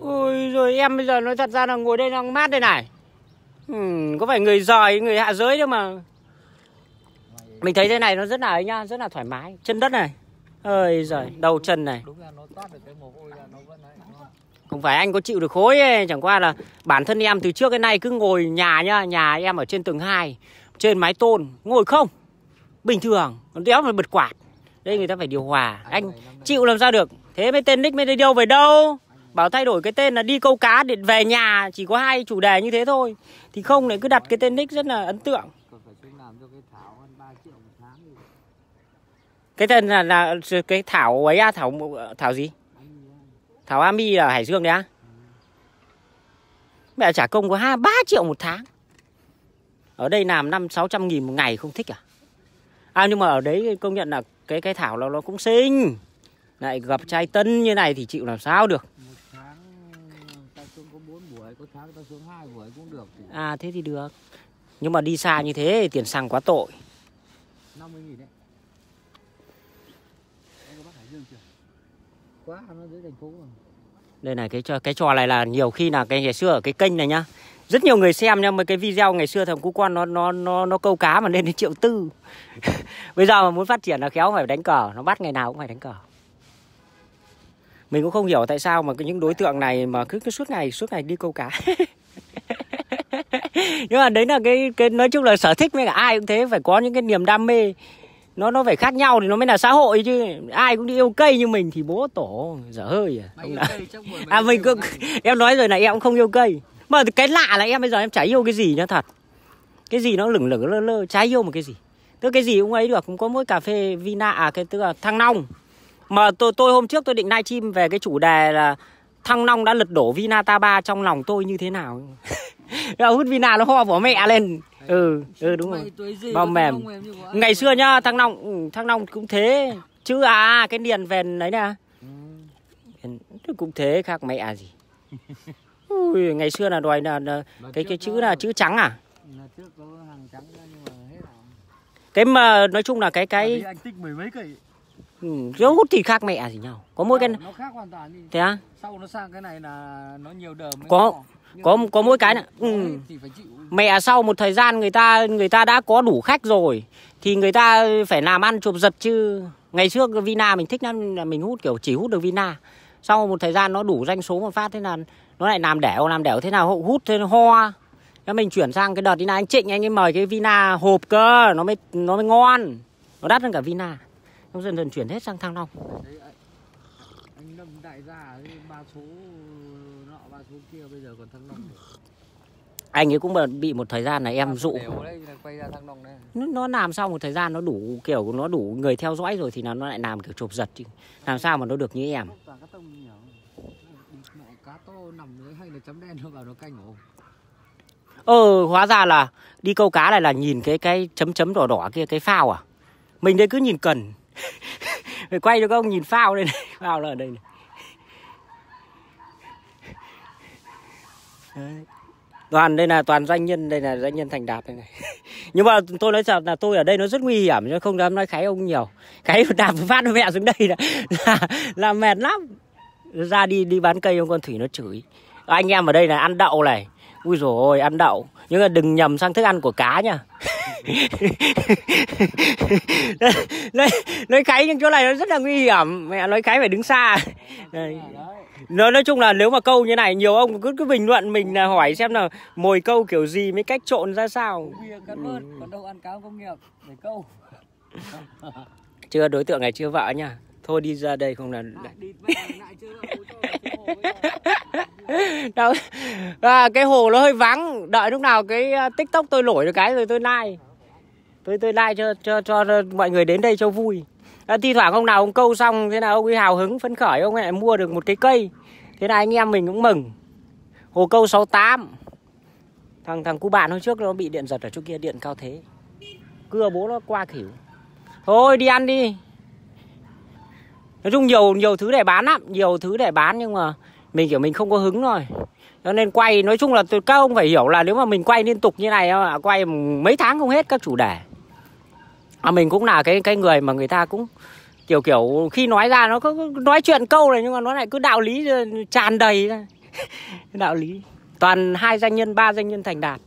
Ôi rồi em bây giờ nói thật ra là ngồi đây đang mát đây này ừ, Có phải người giỏi, người hạ giới đâu mà Mình thấy thế này nó rất là ấy nhá, rất là thoải mái Chân đất này Ơi giời, đầu chân này Không phải anh có chịu được khối ấy. Chẳng qua là bản thân em từ trước đến nay cứ ngồi nhà nhá Nhà em ở trên tầng 2 Trên mái tôn, ngồi không Bình thường, còn đéo mà bật quạt Đây người ta phải điều hòa à, Anh chịu làm sao được Thế mới tên nick mới đi đâu về đâu bảo thay đổi cái tên là đi câu cá để về nhà chỉ có hai chủ đề như thế thôi thì không này cứ đặt cái tên nick rất là ấn tượng cái tên là, là cái thảo ấy à thảo thảo gì thảo ami ở hải dương đấy á à? mẹ trả công có hai ba triệu một tháng ở đây làm năm sáu trăm nghìn một ngày không thích à à nhưng mà ở đấy công nhận là cái cái thảo nó nó cũng xinh lại gặp trai tân như này thì chịu làm sao được khác ta xuống hai buổi cũng được. À thế thì được. Nhưng mà đi xa như thế tiền xăng quá tội. 50 nghìn đấy. Quá nó dưới thành phố rồi. Đây này cái trò cái trò này là nhiều khi là cái ngày xưa ở cái kênh này nhá. Rất nhiều người xem nha mấy cái video ngày xưa thằng Cú Quan nó nó nó nó câu cá mà lên đến triệu tư. Bây giờ mà muốn phát triển là khéo phải đánh cờ, nó bắt ngày nào cũng phải đánh cờ mình cũng không hiểu tại sao mà những đối tượng này mà cứ, cứ suốt ngày suốt ngày đi câu cá nhưng mà đấy là cái cái nói chung là sở thích với cả ai cũng thế phải có những cái niềm đam mê nó nó phải khác nhau thì nó mới là xã hội chứ ai cũng đi yêu cây như mình thì bố tổ dở hơi à không là... à mình cũng em nói rồi là em cũng không yêu cây mà cái lạ là em bây giờ em chả yêu cái gì nhá thật cái gì nó lửng lửng lơ lơ chả yêu một cái gì tức cái gì cũng ấy được cũng có mỗi cà phê vina à cái tức là thăng long mà tôi tôi hôm trước tôi định live stream về cái chủ đề là Thăng Long đã lật đổ Vinata Vinataba trong lòng tôi như thế nào. ông hút Vina nó ho bỏ mẹ lên. Ừ, ừ đúng rồi. Bao mềm. Ngày xưa nhá, Thăng Long ừ, Thăng Long cũng thế. Chứ à cái điền vền đấy nè. Cũng thế khác mẹ à gì. Ui, ngày xưa là đòi là, là cái cái chữ là chữ trắng à? Cái mà nói chung là cái cái anh tích mười mấy cây Ừ, giống hút thì khác mẹ gì nhau có mỗi cái nó khác hoàn toàn đi. thế á sau nó sang cái này là nó nhiều đờm có có có mỗi cái này ừ. mẹ sau một thời gian người ta người ta đã có đủ khách rồi thì người ta phải làm ăn chụp giật chứ ngày trước vina mình thích lắm là mình hút kiểu chỉ hút được vina sau một thời gian nó đủ danh số một phát thế là nó lại làm đẻo làm đẻo thế nào hậu hút thế hoa thế mình chuyển sang cái đợt đi là anh trịnh anh ấy mời cái vina hộp cơ nó mới nó mới ngon nó đắt hơn cả vina nó dần dần chuyển hết sang Thăng Long anh đâm đại gia ba số nọ ba số kia bây giờ còn Thăng Long anh ấy cũng bị một thời gian là em dụ nó, làm sao một thời gian nó đủ kiểu nó đủ người theo dõi rồi thì nó nó lại làm kiểu chụp giật chứ làm sao mà nó được như em ờ hóa ra là đi câu cá này là nhìn cái cái chấm chấm đỏ đỏ kia cái phao à mình đây cứ nhìn cần phải quay cho các ông nhìn phao đây này phao là ở đây này toàn đây là toàn doanh nhân đây là doanh nhân thành đạt đây này nhưng mà tôi nói thật là tôi ở đây nó rất nguy hiểm chứ không dám nói kháy ông nhiều kháy đạp phát mẹ xuống đây là, là, là mệt lắm ra đi đi bán cây ông con thủy nó chửi anh em ở đây là ăn đậu này ui rồi ăn đậu nhưng mà đừng nhầm sang thức ăn của cá nha lưới, lưới kháy nhưng chỗ này nó rất là nguy hiểm mẹ lưới kháy phải đứng xa nói nói chung là nếu mà câu như này nhiều ông cứ cứ bình luận mình là hỏi xem là mồi câu kiểu gì mới cách trộn ra sao ừ. chưa đối tượng này chưa vợ nha thôi đi ra đây không là Đâu. à, cái hồ nó hơi vắng đợi lúc nào cái à, tiktok tôi nổi được cái rồi tôi like tôi tôi like cho cho cho mọi người đến đây cho vui à, thi thoảng ông nào ông câu xong thế nào ông ấy hào hứng phấn khởi ông lại mua được một cái cây thế là anh em mình cũng mừng hồ câu 68 thằng thằng cu bạn hôm trước nó bị điện giật ở chỗ kia điện cao thế cưa bố nó qua khỉu thôi đi ăn đi nói chung nhiều nhiều thứ để bán lắm nhiều thứ để bán nhưng mà mình kiểu mình không có hứng rồi cho nên quay nói chung là các ông phải hiểu là nếu mà mình quay liên tục như này à, quay mấy tháng không hết các chủ đề mà mình cũng là cái cái người mà người ta cũng kiểu kiểu khi nói ra nó cứ nói chuyện câu này nhưng mà nó lại cứ đạo lý ờ, tràn đầy đạo lý toàn hai danh nhân ba danh nhân thành đạt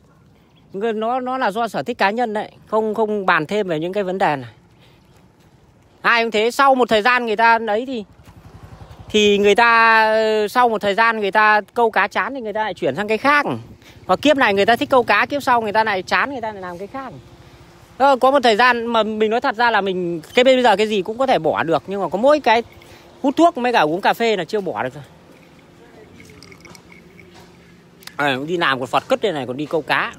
nó nó là do sở thích cá nhân đấy không không bàn thêm về những cái vấn đề này ai cũng thế sau một thời gian người ta đấy thì thì người ta ờ, sau một thời gian người ta câu cá chán thì người ta lại chuyển sang cái khác và kiếp này người ta thích câu cá kiếp sau người ta lại chán người ta lại làm cái khác Ờ, có một thời gian mà mình nói thật ra là mình cái bây giờ cái gì cũng có thể bỏ được nhưng mà có mỗi cái hút thuốc mới cả uống cà phê là chưa bỏ được rồi à, đi làm còn phật cất đây này còn đi câu cá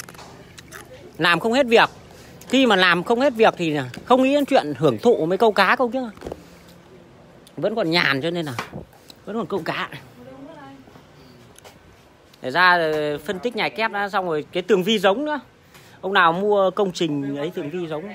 làm không hết việc khi mà làm không hết việc thì không nghĩ đến chuyện hưởng thụ mấy câu cá không chứ vẫn còn nhàn cho nên là vẫn còn câu cá để ra ờ, phân tích nhà kép đã xong rồi cái tường vi giống nữa ông nào mua công trình ấy thường vi giống